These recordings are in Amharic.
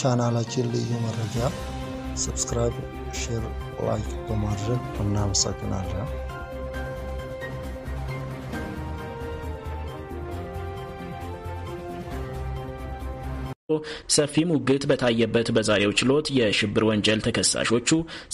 ቻናላችን ልዩ መረጃ ሰብስክራይብ፣ ሼር፣ ላይክ በማድረግ እናመሰግናለን። ሰፊ ሙግት በታየበት በዛሬው ችሎት የሽብር ወንጀል ተከሳሾቹ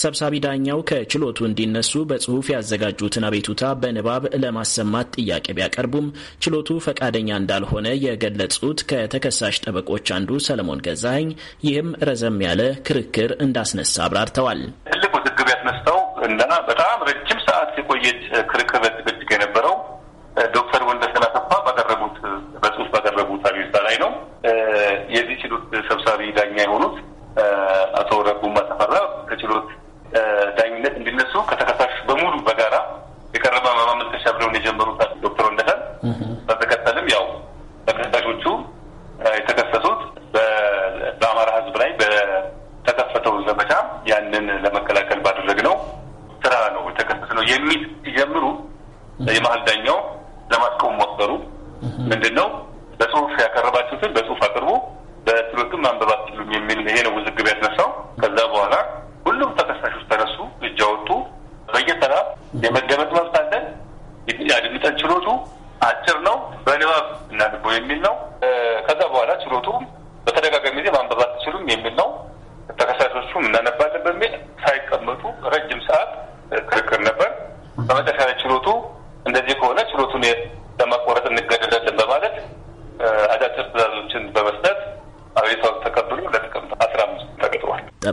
ሰብሳቢ ዳኛው ከችሎቱ እንዲነሱ በጽሁፍ ያዘጋጁትን አቤቱታ በንባብ ለማሰማት ጥያቄ ቢያቀርቡም ችሎቱ ፈቃደኛ እንዳልሆነ የገለጹት ከተከሳሽ ጠበቆች አንዱ ሰለሞን ገዛኸኝ ይህም ረዘም ያለ ክርክር እንዳስነሳ አብራርተዋል። ትልቅ ውዝግብ ያስነሳው እና በጣም ረጅም ሰዓት የቆየ ክርክር በት የነበረው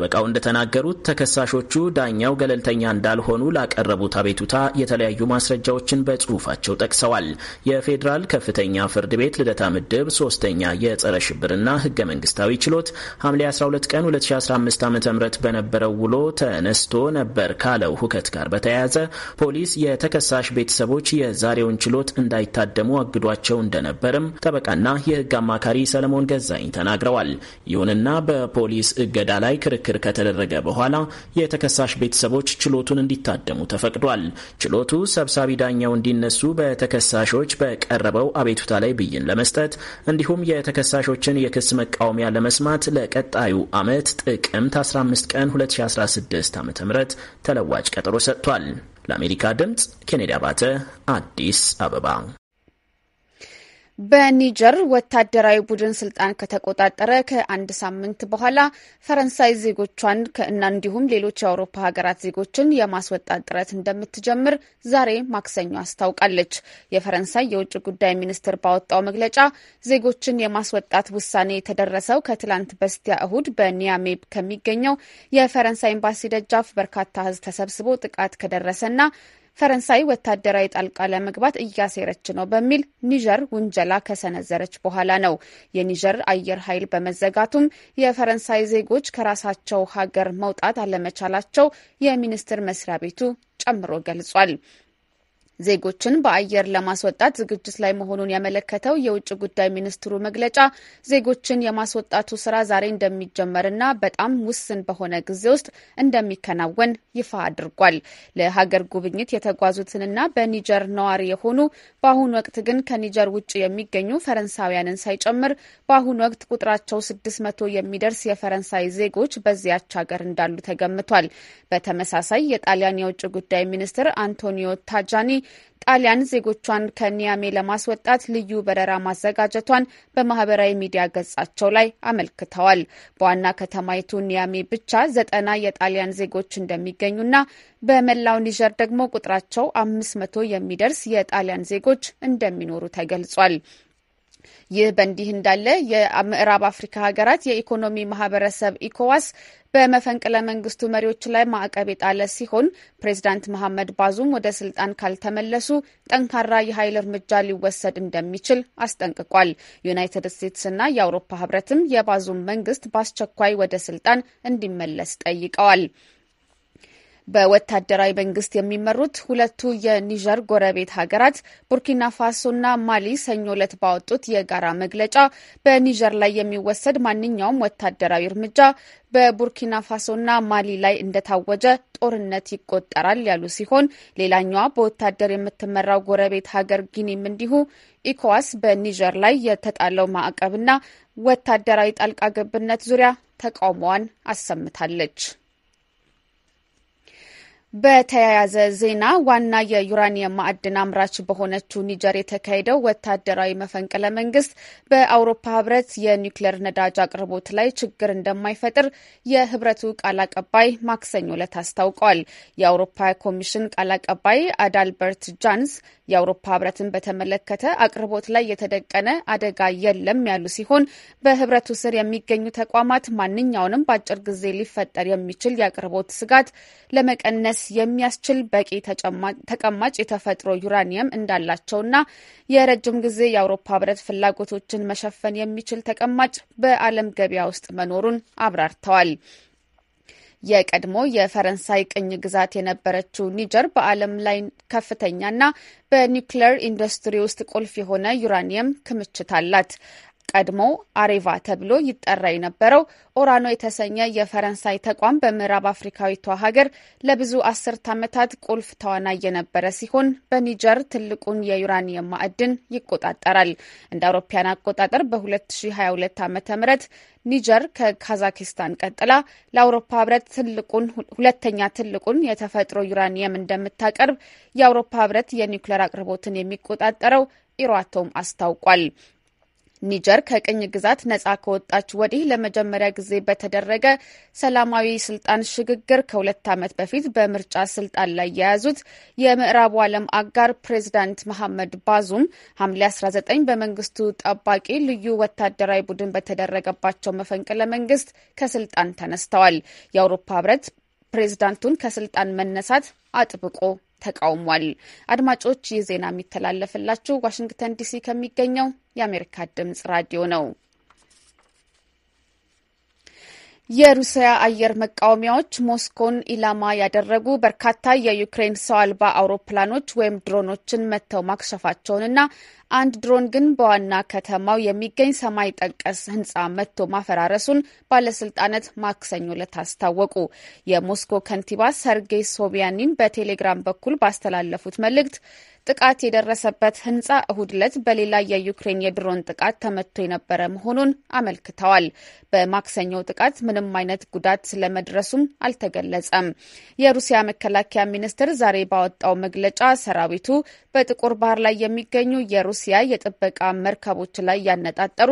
ጠበቃው እንደተናገሩት ተከሳሾቹ ዳኛው ገለልተኛ እንዳልሆኑ ላቀረቡት አቤቱታ የተለያዩ ማስረጃዎችን በጽሁፋቸው ጠቅሰዋል። የፌዴራል ከፍተኛ ፍርድ ቤት ልደታ ምድብ ሶስተኛ የጸረ ሽብርና ህገ መንግስታዊ ችሎት ሐምሌ 12 ቀን 2015 ዓ ም በነበረው ውሎ ተነስቶ ነበር ካለው ሁከት ጋር በተያያዘ ፖሊስ የተከሳሽ ቤተሰቦች የዛሬውን ችሎት እንዳይታደሙ አግዷቸው እንደነበርም ጠበቃና የህግ አማካሪ ሰለሞን ገዛኝ ተናግረዋል። ይሁንና በፖሊስ እገዳ ላይ ክርክር ንግግር ከተደረገ በኋላ የተከሳሽ ቤተሰቦች ችሎቱን እንዲታደሙ ተፈቅዷል። ችሎቱ ሰብሳቢ ዳኛው እንዲነሱ በተከሳሾች በቀረበው አቤቱታ ላይ ብይን ለመስጠት እንዲሁም የተከሳሾችን የክስ መቃወሚያ ለመስማት ለቀጣዩ ዓመት ጥቅምት 15 ቀን 2016 ዓ ም ተለዋጭ ቀጠሮ ሰጥቷል። ለአሜሪካ ድምፅ ኬኔዲ አባተ አዲስ አበባ በኒጀር ወታደራዊ ቡድን ስልጣን ከተቆጣጠረ ከአንድ ሳምንት በኋላ ፈረንሳይ ዜጎቿን ከእና እንዲሁም ሌሎች የአውሮፓ ሀገራት ዜጎችን የማስወጣት ጥረት እንደምትጀምር ዛሬ ማክሰኞ አስታውቃለች። የፈረንሳይ የውጭ ጉዳይ ሚኒስትር ባወጣው መግለጫ ዜጎችን የማስወጣት ውሳኔ የተደረሰው ከትላንት በስቲያ እሁድ በኒያሜ ከሚገኘው የፈረንሳይ ኤምባሲ ደጃፍ በርካታ ሕዝብ ተሰብስቦ ጥቃት ከደረሰና ፈረንሳይ ወታደራዊ ጣልቃ ለመግባት እያሴረች ነው በሚል ኒጀር ውንጀላ ከሰነዘረች በኋላ ነው። የኒጀር አየር ኃይል በመዘጋቱም የፈረንሳይ ዜጎች ከራሳቸው ሀገር መውጣት አለመቻላቸው የሚኒስቴር መስሪያ ቤቱ ጨምሮ ገልጿል። ዜጎችን በአየር ለማስወጣት ዝግጅት ላይ መሆኑን ያመለከተው የውጭ ጉዳይ ሚኒስትሩ መግለጫ ዜጎችን የማስወጣቱ ስራ ዛሬ እንደሚጀመርና በጣም ውስን በሆነ ጊዜ ውስጥ እንደሚከናወን ይፋ አድርጓል። ለሀገር ጉብኝት የተጓዙትንና በኒጀር ነዋሪ የሆኑ በአሁኑ ወቅት ግን ከኒጀር ውጭ የሚገኙ ፈረንሳውያንን ሳይጨምር በአሁኑ ወቅት ቁጥራቸው ስድስት መቶ የሚደርስ የፈረንሳይ ዜጎች በዚያች ሀገር እንዳሉ ተገምቷል። በተመሳሳይ የጣሊያን የውጭ ጉዳይ ሚኒስትር አንቶኒዮ ታጃኒ ጣሊያን ዜጎቿን ከኒያሜ ለማስወጣት ልዩ በረራ ማዘጋጀቷን በማህበራዊ ሚዲያ ገጻቸው ላይ አመልክተዋል። በዋና ከተማይቱ ኒያሜ ብቻ ዘጠና የጣሊያን ዜጎች እንደሚገኙና በመላው ኒጀር ደግሞ ቁጥራቸው አምስት መቶ የሚደርስ የጣሊያን ዜጎች እንደሚኖሩ ተገልጿል። ይህ በእንዲህ እንዳለ የምዕራብ አፍሪካ ሀገራት የኢኮኖሚ ማህበረሰብ ኢኮዋስ በመፈንቅለ መንግስቱ መሪዎች ላይ ማዕቀብ የጣለ ሲሆን ፕሬዚዳንት መሐመድ ባዙም ወደ ስልጣን ካልተመለሱ ጠንካራ የኃይል እርምጃ ሊወሰድ እንደሚችል አስጠንቅቋል። ዩናይትድ ስቴትስና የአውሮፓ ህብረትም የባዙም መንግስት በአስቸኳይ ወደ ስልጣን እንዲመለስ ጠይቀዋል። በወታደራዊ መንግስት የሚመሩት ሁለቱ የኒጀር ጎረቤት ሀገራት ቡርኪና ፋሶና ማሊ ሰኞ ዕለት ባወጡት የጋራ መግለጫ በኒጀር ላይ የሚወሰድ ማንኛውም ወታደራዊ እርምጃ በቡርኪና ፋሶና ማሊ ላይ እንደታወጀ ጦርነት ይቆጠራል ያሉ ሲሆን ሌላኛዋ በወታደር የምትመራው ጎረቤት ሀገር ጊኒም እንዲሁ ኢኮዋስ በኒጀር ላይ የተጣለው ማዕቀብና ወታደራዊ ጣልቃ ገብነት ዙሪያ ተቃውሞዋን አሰምታለች። በተያያዘ ዜና ዋና የዩራኒየም ማዕድን አምራች በሆነችው ኒጀር የተካሄደው ወታደራዊ መፈንቅለ መንግስት በአውሮፓ ህብረት የኒውክሌር ነዳጅ አቅርቦት ላይ ችግር እንደማይፈጥር የህብረቱ ቃል አቀባይ ማክሰኞ ዕለት አስታውቋል። የአውሮፓ ኮሚሽን ቃል አቀባይ አዳልበርት ጃንስ የአውሮፓ ህብረትን በተመለከተ አቅርቦት ላይ የተደቀነ አደጋ የለም ያሉ ሲሆን በህብረቱ ስር የሚገኙ ተቋማት ማንኛውንም በአጭር ጊዜ ሊፈጠር የሚችል የአቅርቦት ስጋት ለመቀነስ የሚያስችል በቂ ተቀማጭ የተፈጥሮ ዩራኒየም እንዳላቸውና የረጅም ጊዜ የአውሮፓ ህብረት ፍላጎቶችን መሸፈን የሚችል ተቀማጭ በዓለም ገበያ ውስጥ መኖሩን አብራርተዋል። የቀድሞ የፈረንሳይ ቅኝ ግዛት የነበረችው ኒጀር በዓለም ላይ ከፍተኛና በኒውክሌር ኢንዱስትሪ ውስጥ ቁልፍ የሆነ ዩራኒየም ክምችት አላት። ቀድሞ አሬቫ ተብሎ ይጠራ የነበረው ኦራኖ የተሰኘ የፈረንሳይ ተቋም በምዕራብ አፍሪካዊቷ ሀገር ለብዙ አስርት ዓመታት ቁልፍ ተዋናይ የነበረ ሲሆን በኒጀር ትልቁን የዩራኒየም ማዕድን ይቆጣጠራል። እንደ አውሮፓያን አቆጣጠር በ2022 ዓ ም ኒጀር ከካዛኪስታን ቀጥላ ለአውሮፓ ህብረት ትልቁን ሁለተኛ ትልቁን የተፈጥሮ ዩራኒየም እንደምታቀርብ የአውሮፓ ህብረት የኒውክሌር አቅርቦትን የሚቆጣጠረው ኢሮአቶም አስታውቋል። ኒጀር ከቅኝ ግዛት ነጻ ከወጣች ወዲህ ለመጀመሪያ ጊዜ በተደረገ ሰላማዊ ስልጣን ሽግግር ከሁለት ዓመት በፊት በምርጫ ስልጣን ላይ የያዙት የምዕራቡ ዓለም አጋር ፕሬዚዳንት መሐመድ ባዙም ሐምሌ 19 በመንግስቱ ጠባቂ ልዩ ወታደራዊ ቡድን በተደረገባቸው መፈንቅለ መንግስት ከስልጣን ተነስተዋል። የአውሮፓ ህብረት ፕሬዚዳንቱን ከስልጣን መነሳት አጥብቆ ተቃውሟል። አድማጮች ይህ ዜና የሚተላለፍላችሁ ዋሽንግተን ዲሲ ከሚገኘው የአሜሪካ ድምጽ ራዲዮ ነው። የሩሲያ አየር መቃወሚያዎች ሞስኮን ኢላማ ያደረጉ በርካታ የዩክሬን ሰው አልባ አውሮፕላኖች ወይም ድሮኖችን መጥተው ማክሸፋቸውንና አንድ ድሮን ግን በዋና ከተማው የሚገኝ ሰማይ ጠቀስ ህንፃ መጥቶ ማፈራረሱን ባለስልጣናት ማክሰኞ ዕለት አስታወቁ። የሞስኮ ከንቲባ ሰርጌይ ሶቢያኒን በቴሌግራም በኩል ባስተላለፉት መልእክት ጥቃት የደረሰበት ህንጻ እሁድ ዕለት በሌላ የዩክሬን የድሮን ጥቃት ተመቶ የነበረ መሆኑን አመልክተዋል። በማክሰኞው ጥቃት ምንም አይነት ጉዳት ስለመድረሱም አልተገለጸም። የሩሲያ መከላከያ ሚኒስቴር ዛሬ ባወጣው መግለጫ ሰራዊቱ በጥቁር ባህር ላይ የሚገኙ የሩሲያ የጥበቃ መርከቦች ላይ ያነጣጠሩ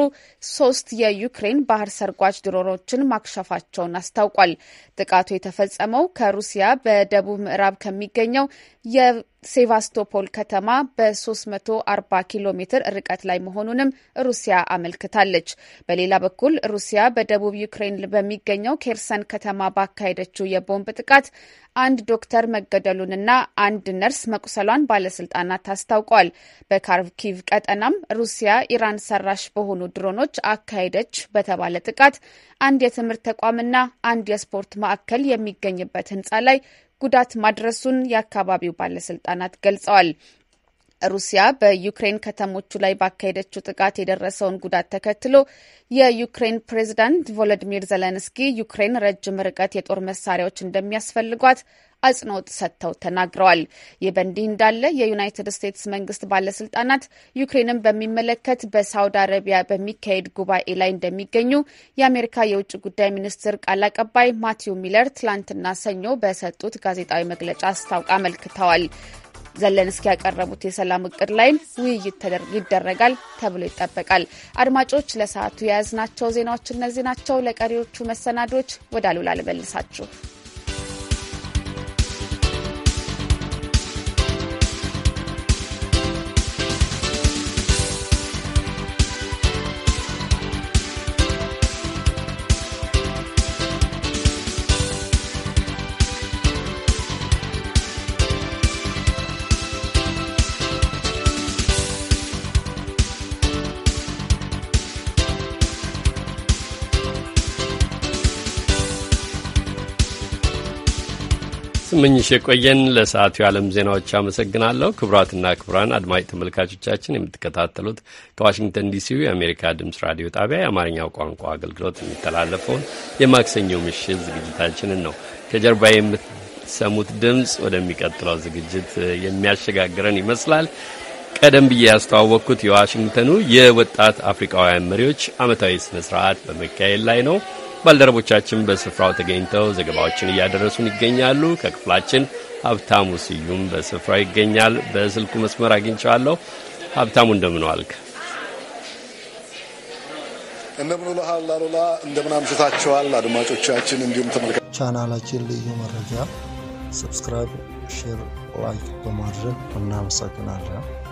ሶስት የዩክሬን ባህር ሰርጓጅ ድሮኖችን ማክሸፋቸውን አስታውቋል። ጥቃቱ የተፈጸመው ከሩሲያ በደቡብ ምዕራብ ከሚገኘው ሴቫስቶፖል ከተማ በ340 ኪሎ ሜትር ርቀት ላይ መሆኑንም ሩሲያ አመልክታለች። በሌላ በኩል ሩሲያ በደቡብ ዩክሬን በሚገኘው ኬርሰን ከተማ ባካሄደችው የቦምብ ጥቃት አንድ ዶክተር መገደሉንና አንድ ነርስ መቁሰሏን ባለስልጣናት አስታውቋል። በካርኪቭ ቀጠናም ሩሲያ ኢራን ሰራሽ በሆኑ ድሮኖች አካሄደች በተባለ ጥቃት አንድ የትምህርት ተቋምና አንድ የስፖርት ማዕከል የሚገኝበት ህንፃ ላይ ጉዳት ማድረሱን የአካባቢው ባለስልጣናት ገልጸዋል። ሩሲያ በዩክሬን ከተሞቹ ላይ ባካሄደችው ጥቃት የደረሰውን ጉዳት ተከትሎ የዩክሬን ፕሬዝዳንት ቮሎዲሚር ዘለንስኪ ዩክሬን ረጅም ርቀት የጦር መሳሪያዎች እንደሚያስፈልጓት አጽንኦት ሰጥተው ተናግረዋል። ይህ በእንዲህ እንዳለ የዩናይትድ ስቴትስ መንግስት ባለስልጣናት ዩክሬንን በሚመለከት በሳውዲ አረቢያ በሚካሄድ ጉባኤ ላይ እንደሚገኙ የአሜሪካ የውጭ ጉዳይ ሚኒስትር ቃል አቀባይ ማቲው ሚለር ትላንትና ሰኞ በሰጡት ጋዜጣዊ መግለጫ አስታውቅ አመልክተዋል። ዘለንስኪ ያቀረቡት የሰላም እቅድ ላይም ውይይት ይደረጋል ተብሎ ይጠበቃል። አድማጮች ለሰዓቱ የያዝናቸው ዜናዎች እነዚህ ናቸው። ለቀሪዎቹ መሰናዶች ወደ አሉላ ልመልሳችሁ። ስመኝሽ የቆየን ለሰዓቱ የዓለም ዜናዎች አመሰግናለሁ። ክቡራትና ክቡራን አድማጭ ተመልካቾቻችን የምትከታተሉት ከዋሽንግተን ዲሲው የአሜሪካ ድምፅ ራዲዮ ጣቢያ የአማርኛው ቋንቋ አገልግሎት የሚተላለፈውን የማክሰኞ ምሽት ዝግጅታችንን ነው። ከጀርባ የምትሰሙት ድምፅ ወደሚቀጥለው ዝግጅት የሚያሸጋግረን ይመስላል። ቀደም ብዬ ያስተዋወቅኩት የዋሽንግተኑ የወጣት አፍሪካውያን መሪዎች ዓመታዊ ስነ ስርዓት በመካሄድ ላይ ነው። ባልደረቦቻችን በስፍራው ተገኝተው ዘገባዎችን እያደረሱን ይገኛሉ። ከክፍላችን ሀብታሙ ስዩም በስፍራው ይገኛል። በስልኩ መስመር አግኝቸዋለሁ። ሀብታሙ እንደምን ዋልክ? እንደምን አሉላ። እንደምን አምሽታችኋል አድማጮቻችን፣ እንዲሁም ቻናላችን ልዩ መረጃ ሰብስክራይብ፣ ሼር፣ ላይክ በማድረግ እናመሰግናለን።